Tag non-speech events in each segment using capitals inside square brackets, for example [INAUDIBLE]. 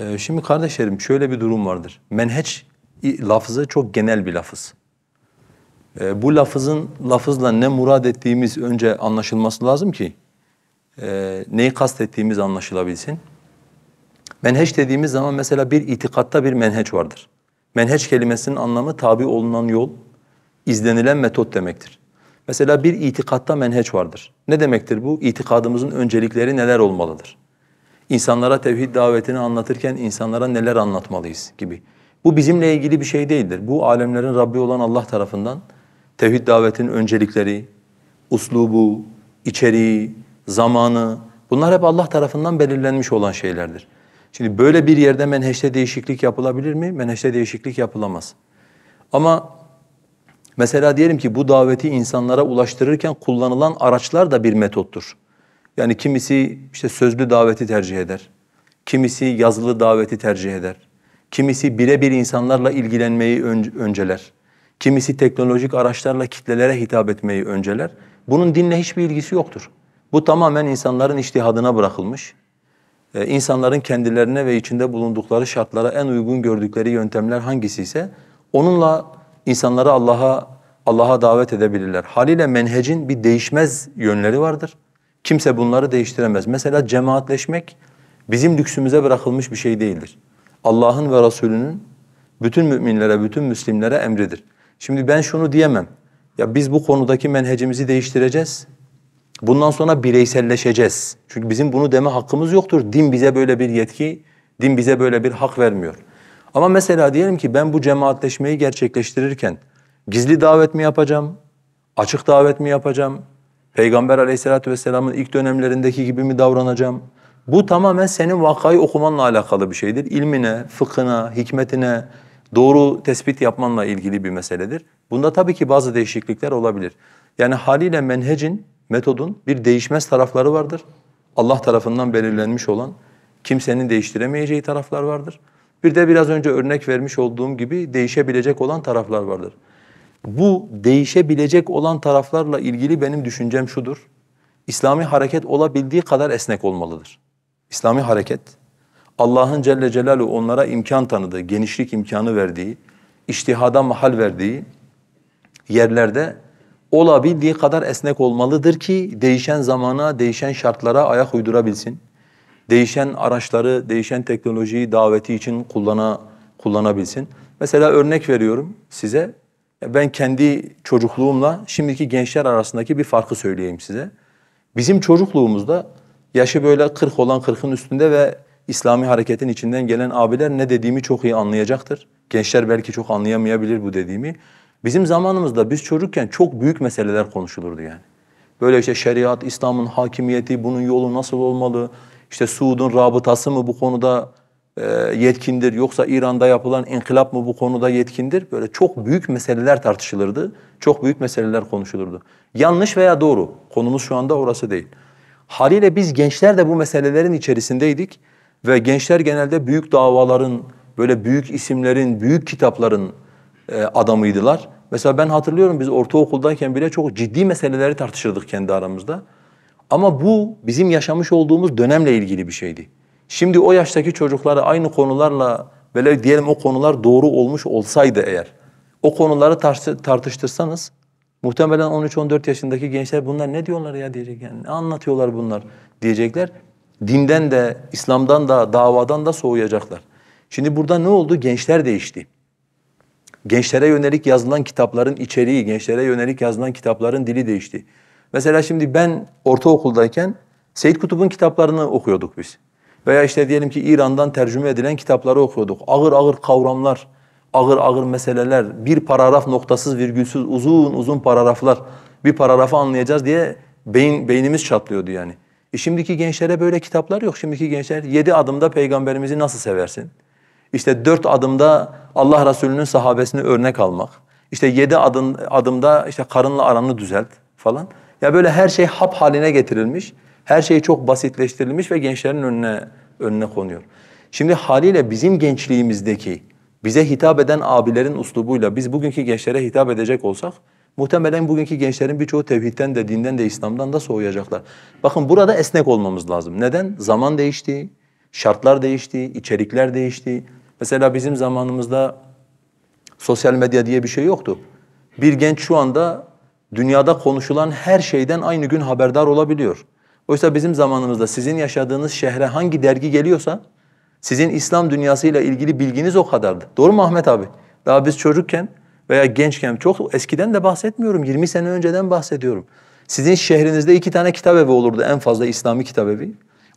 Ee, şimdi kardeşlerim şöyle bir durum vardır. Menheç lafızı çok genel bir lafız. Ee, bu lafızın lafızla ne murad ettiğimiz önce anlaşılması lazım ki e, neyi kastettiğimiz anlaşılabilsin. Menheç dediğimiz zaman mesela bir itikatta bir menheç vardır. Menheç kelimesinin anlamı tabi olunan yol, izlenilen metot demektir. Mesela bir itikatta menheç vardır. Ne demektir bu? İtikadımızın öncelikleri neler olmalıdır? insanlara tevhid davetini anlatırken insanlara neler anlatmalıyız gibi. Bu bizimle ilgili bir şey değildir. Bu alemlerin Rabbi olan Allah tarafından tevhid davetinin öncelikleri, uslubu, içeriği, zamanı bunlar hep Allah tarafından belirlenmiş olan şeylerdir. Şimdi böyle bir yerde menheşte değişiklik yapılabilir mi? Menheşte değişiklik yapılamaz. Ama mesela diyelim ki bu daveti insanlara ulaştırırken kullanılan araçlar da bir metottur. Yani kimisi işte sözlü daveti tercih eder. Kimisi yazılı daveti tercih eder. Kimisi birebir insanlarla ilgilenmeyi önceler. Kimisi teknolojik araçlarla kitlelere hitap etmeyi önceler. Bunun dinle hiçbir ilgisi yoktur. Bu tamamen insanların iştihadına bırakılmış. Ee, insanların kendilerine ve içinde bulundukları şartlara en uygun gördükleri yöntemler hangisi ise onunla insanları Allah'a Allah'a davet edebilirler. Haliyle menhecin bir değişmez yönleri vardır. Kimse bunları değiştiremez. Mesela cemaatleşmek bizim lüksümüze bırakılmış bir şey değildir. Allah'ın ve Resulünün bütün müminlere, bütün Müslimlere emridir. Şimdi ben şunu diyemem. Ya biz bu konudaki menhecimizi değiştireceğiz. Bundan sonra bireyselleşeceğiz. Çünkü bizim bunu deme hakkımız yoktur. Din bize böyle bir yetki, din bize böyle bir hak vermiyor. Ama mesela diyelim ki ben bu cemaatleşmeyi gerçekleştirirken gizli davet mi yapacağım, açık davet mi yapacağım, Peygamber aleyhissalatu vesselamın ilk dönemlerindeki gibi mi davranacağım? Bu tamamen senin vakayı okumanla alakalı bir şeydir. İlmine, fıkhına, hikmetine, doğru tespit yapmanla ilgili bir meseledir. Bunda tabii ki bazı değişiklikler olabilir. Yani haliyle menhecin, metodun bir değişmez tarafları vardır. Allah tarafından belirlenmiş olan kimsenin değiştiremeyeceği taraflar vardır. Bir de biraz önce örnek vermiş olduğum gibi değişebilecek olan taraflar vardır. Bu değişebilecek olan taraflarla ilgili benim düşüncem şudur. İslami hareket olabildiği kadar esnek olmalıdır. İslami hareket, Allah'ın Celle Celaluhu onlara imkan tanıdığı, genişlik imkanı verdiği, iştihada mahal verdiği yerlerde olabildiği kadar esnek olmalıdır ki değişen zamana, değişen şartlara ayak uydurabilsin. Değişen araçları, değişen teknolojiyi daveti için kullana, kullanabilsin. Mesela örnek veriyorum size, e, ben kendi çocukluğumla şimdiki gençler arasındaki bir farkı söyleyeyim size. Bizim çocukluğumuzda yaşı böyle 40 olan 40'ın üstünde ve İslami hareketin içinden gelen abiler ne dediğimi çok iyi anlayacaktır. Gençler belki çok anlayamayabilir bu dediğimi. Bizim zamanımızda biz çocukken çok büyük meseleler konuşulurdu yani. Böyle işte şeriat, İslam'ın hakimiyeti, bunun yolu nasıl olmalı, işte Suud'un rabıtası mı bu konuda e, yetkindir yoksa İran'da yapılan inkılap mı bu konuda yetkindir? Böyle çok büyük meseleler tartışılırdı. Çok büyük meseleler konuşulurdu. Yanlış veya doğru konumuz şu anda orası değil. Haliyle biz gençler de bu meselelerin içerisindeydik ve gençler genelde büyük davaların, böyle büyük isimlerin, büyük kitapların e, adamıydılar. Mesela ben hatırlıyorum biz ortaokuldayken bile çok ciddi meseleleri tartışırdık kendi aramızda. Ama bu bizim yaşamış olduğumuz dönemle ilgili bir şeydi. Şimdi o yaştaki çocuklara aynı konularla velev diyelim o konular doğru olmuş olsaydı eğer o konuları tartıştırsanız muhtemelen 13-14 yaşındaki gençler bunlar ne diyorlar ya diyecek yani ne anlatıyorlar bunlar diyecekler. Dinden de, İslam'dan da, davadan da soğuyacaklar. Şimdi burada ne oldu? Gençler değişti. Gençlere yönelik yazılan kitapların içeriği, gençlere yönelik yazılan kitapların dili değişti. Mesela şimdi ben ortaokuldayken Seyit Kutub'un kitaplarını okuyorduk biz. Veya işte diyelim ki İran'dan tercüme edilen kitapları okuyorduk. Ağır ağır kavramlar, ağır ağır meseleler, bir paragraf noktasız virgülsüz uzun uzun paragraflar. Bir paragrafı anlayacağız diye beyin beynimiz çatlıyordu yani. E şimdiki gençlere böyle kitaplar yok. Şimdiki gençler yedi adımda peygamberimizi nasıl seversin? İşte dört adımda Allah Resulü'nün sahabesini örnek almak. İşte yedi adım, adımda işte karınla aranı düzelt falan. Ya böyle her şey hap haline getirilmiş. Her şey çok basitleştirilmiş ve gençlerin önüne önüne konuyor. Şimdi haliyle bizim gençliğimizdeki bize hitap eden abilerin uslubuyla biz bugünkü gençlere hitap edecek olsak muhtemelen bugünkü gençlerin birçoğu tevhidten de dinden de İslam'dan da soğuyacaklar. Bakın burada esnek olmamız lazım. Neden? Zaman değişti, şartlar değişti, içerikler değişti. Mesela bizim zamanımızda sosyal medya diye bir şey yoktu. Bir genç şu anda dünyada konuşulan her şeyden aynı gün haberdar olabiliyor. Oysa bizim zamanımızda sizin yaşadığınız şehre hangi dergi geliyorsa sizin İslam dünyasıyla ilgili bilginiz o kadardı. Doğru mu Ahmet abi? Daha biz çocukken veya gençken çok eskiden de bahsetmiyorum. 20 sene önceden bahsediyorum. Sizin şehrinizde iki tane kitap evi olurdu en fazla İslami kitap evi.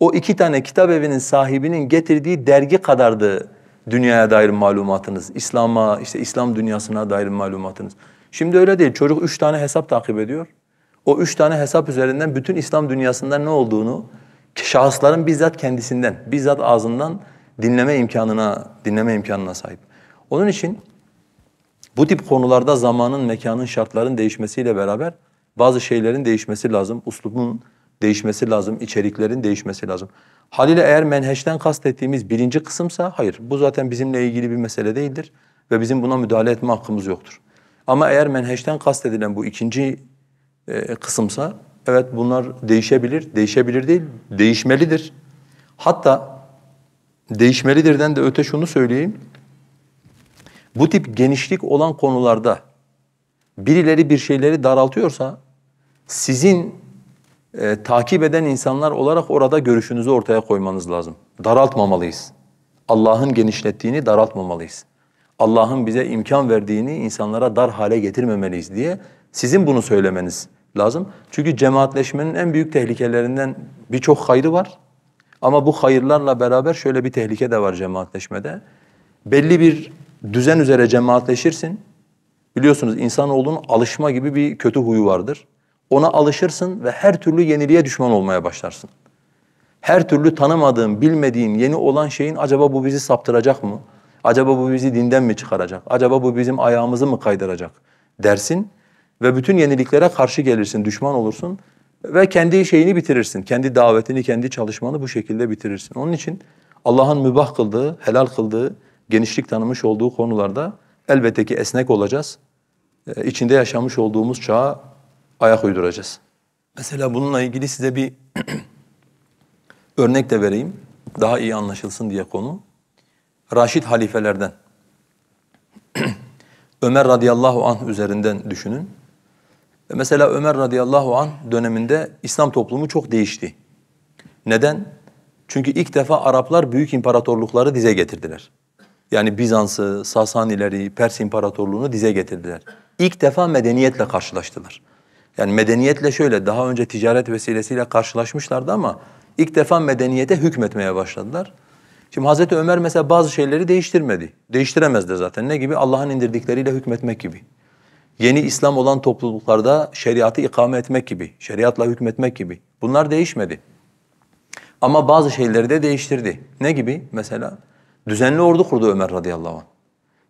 O iki tane kitap evinin sahibinin getirdiği dergi kadardı dünyaya dair malumatınız. İslam'a, işte İslam dünyasına dair malumatınız. Şimdi öyle değil. Çocuk üç tane hesap takip ediyor. O üç tane hesap üzerinden bütün İslam dünyasında ne olduğunu şahısların bizzat kendisinden, bizzat ağzından dinleme imkanına, dinleme imkanına sahip. Onun için bu tip konularda zamanın, mekanın, şartların değişmesiyle beraber bazı şeylerin değişmesi lazım. Uslubun değişmesi lazım, içeriklerin değişmesi lazım. Haliyle eğer menheşten kastettiğimiz birinci kısımsa hayır. Bu zaten bizimle ilgili bir mesele değildir ve bizim buna müdahale etme hakkımız yoktur. Ama eğer menheşten kastedilen bu ikinci e, kısımsa evet bunlar değişebilir, değişebilir değil, değişmelidir. Hatta değişmelidirden de öte şunu söyleyeyim. Bu tip genişlik olan konularda birileri bir şeyleri daraltıyorsa sizin e, takip eden insanlar olarak orada görüşünüzü ortaya koymanız lazım. Daraltmamalıyız. Allah'ın genişlettiğini daraltmamalıyız. Allah'ın bize imkan verdiğini insanlara dar hale getirmemeliyiz diye sizin bunu söylemeniz lazım. Çünkü cemaatleşmenin en büyük tehlikelerinden birçok hayrı var. Ama bu hayırlarla beraber şöyle bir tehlike de var cemaatleşmede. Belli bir düzen üzere cemaatleşirsin. Biliyorsunuz insanoğlunun alışma gibi bir kötü huyu vardır. Ona alışırsın ve her türlü yeniliğe düşman olmaya başlarsın. Her türlü tanımadığın, bilmediğin, yeni olan şeyin acaba bu bizi saptıracak mı? Acaba bu bizi dinden mi çıkaracak? Acaba bu bizim ayağımızı mı kaydıracak dersin ve bütün yeniliklere karşı gelirsin, düşman olursun ve kendi şeyini bitirirsin. Kendi davetini, kendi çalışmanı bu şekilde bitirirsin. Onun için Allah'ın mübah kıldığı, helal kıldığı, genişlik tanımış olduğu konularda elbette ki esnek olacağız. Ee, içinde yaşamış olduğumuz çağa ayak uyduracağız. Mesela bununla ilgili size bir [CLEARS THROAT] örnek de vereyim. Daha iyi anlaşılsın diye konu. Raşid halifelerden. [CLEARS THROAT] Ömer radıyallahu anh üzerinden düşünün. E, mesela Ömer radıyallahu an döneminde İslam toplumu çok değişti. Neden? Çünkü ilk defa Araplar büyük imparatorlukları dize getirdiler. Yani Bizans'ı, Sasanileri, Pers imparatorluğunu dize getirdiler. İlk defa medeniyetle karşılaştılar. Yani medeniyetle şöyle, daha önce ticaret vesilesiyle karşılaşmışlardı ama ilk defa medeniyete hükmetmeye başladılar. Şimdi Hazreti Ömer mesela bazı şeyleri değiştirmedi. değiştiremezdi zaten. Ne gibi? Allah'ın indirdikleriyle hükmetmek gibi yeni İslam olan topluluklarda şeriatı ikame etmek gibi, şeriatla hükmetmek gibi. Bunlar değişmedi. Ama bazı şeyleri de değiştirdi. Ne gibi mesela? Düzenli ordu kurdu Ömer radıyallahu anh.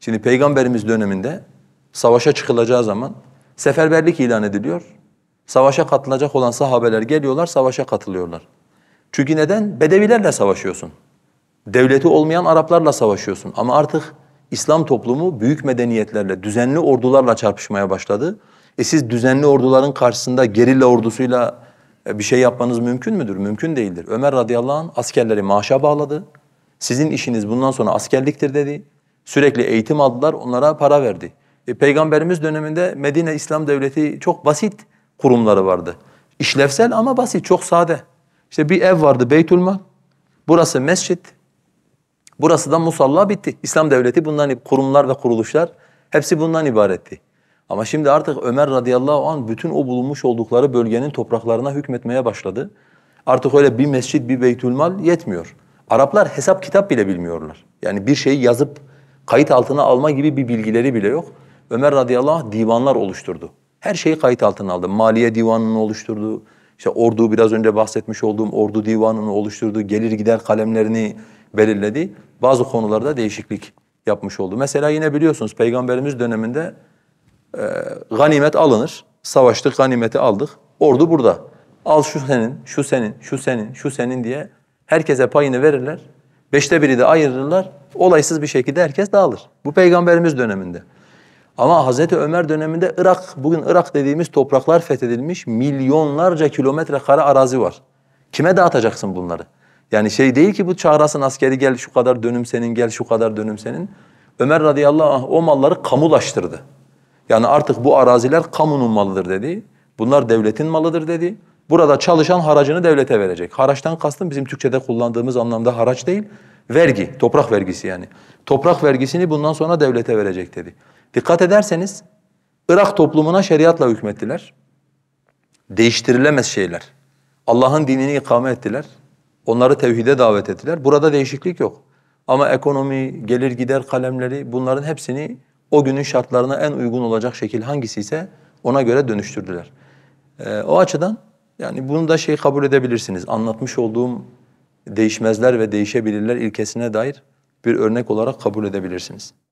Şimdi Peygamberimiz döneminde savaşa çıkılacağı zaman seferberlik ilan ediliyor. Savaşa katılacak olan sahabeler geliyorlar, savaşa katılıyorlar. Çünkü neden? Bedevilerle savaşıyorsun. Devleti olmayan Araplarla savaşıyorsun. Ama artık İslam toplumu büyük medeniyetlerle, düzenli ordularla çarpışmaya başladı. E siz düzenli orduların karşısında gerilla ordusuyla e, bir şey yapmanız mümkün müdür? Mümkün değildir. Ömer radıyallahu anh askerleri maaşa bağladı. Sizin işiniz bundan sonra askerliktir dedi. Sürekli eğitim aldılar, onlara para verdi. E, Peygamberimiz döneminde Medine İslam Devleti çok basit kurumları vardı. İşlevsel ama basit, çok sade. İşte bir ev vardı Beytülmal, burası mescit, Burası da musalla bitti. İslam devleti bundan kurumlar ve kuruluşlar hepsi bundan ibaretti. Ama şimdi artık Ömer radıyallahu an bütün o bulunmuş oldukları bölgenin topraklarına hükmetmeye başladı. Artık öyle bir mescit, bir beytülmal yetmiyor. Araplar hesap kitap bile bilmiyorlar. Yani bir şeyi yazıp kayıt altına alma gibi bir bilgileri bile yok. Ömer radıyallahu anh divanlar oluşturdu. Her şeyi kayıt altına aldı. Maliye divanını oluşturdu. İşte ordu biraz önce bahsetmiş olduğum ordu divanını oluşturdu. Gelir gider kalemlerini, belirledi. Bazı konularda değişiklik yapmış oldu. Mesela yine biliyorsunuz Peygamberimiz döneminde e, ganimet alınır. Savaştık, ganimeti aldık. Ordu burada. Al şu senin, şu senin, şu senin, şu senin diye herkese payını verirler. Beşte biri de ayırırlar. Olaysız bir şekilde herkes dağılır. Bu Peygamberimiz döneminde. Ama Hazreti Ömer döneminde Irak, bugün Irak dediğimiz topraklar fethedilmiş milyonlarca kilometre kara arazi var. Kime dağıtacaksın bunları? Yani şey değil ki bu çağırasın askeri gel şu kadar dönüm senin, gel şu kadar dönüm senin. Ömer radıyallahu anh o malları kamulaştırdı. Yani artık bu araziler kamunun malıdır dedi. Bunlar devletin malıdır dedi. Burada çalışan haracını devlete verecek. Haraçtan kastım bizim Türkçe'de kullandığımız anlamda haraç değil, vergi, toprak vergisi yani. Toprak vergisini bundan sonra devlete verecek dedi. Dikkat ederseniz Irak toplumuna şeriatla hükmettiler. Değiştirilemez şeyler. Allah'ın dinini ikame ettiler. Onları tevhide davet ettiler. Burada değişiklik yok. Ama ekonomi, gelir gider kalemleri bunların hepsini o günün şartlarına en uygun olacak şekil hangisi ise ona göre dönüştürdüler. Ee, o açıdan yani bunu da şey kabul edebilirsiniz. Anlatmış olduğum değişmezler ve değişebilirler ilkesine dair bir örnek olarak kabul edebilirsiniz.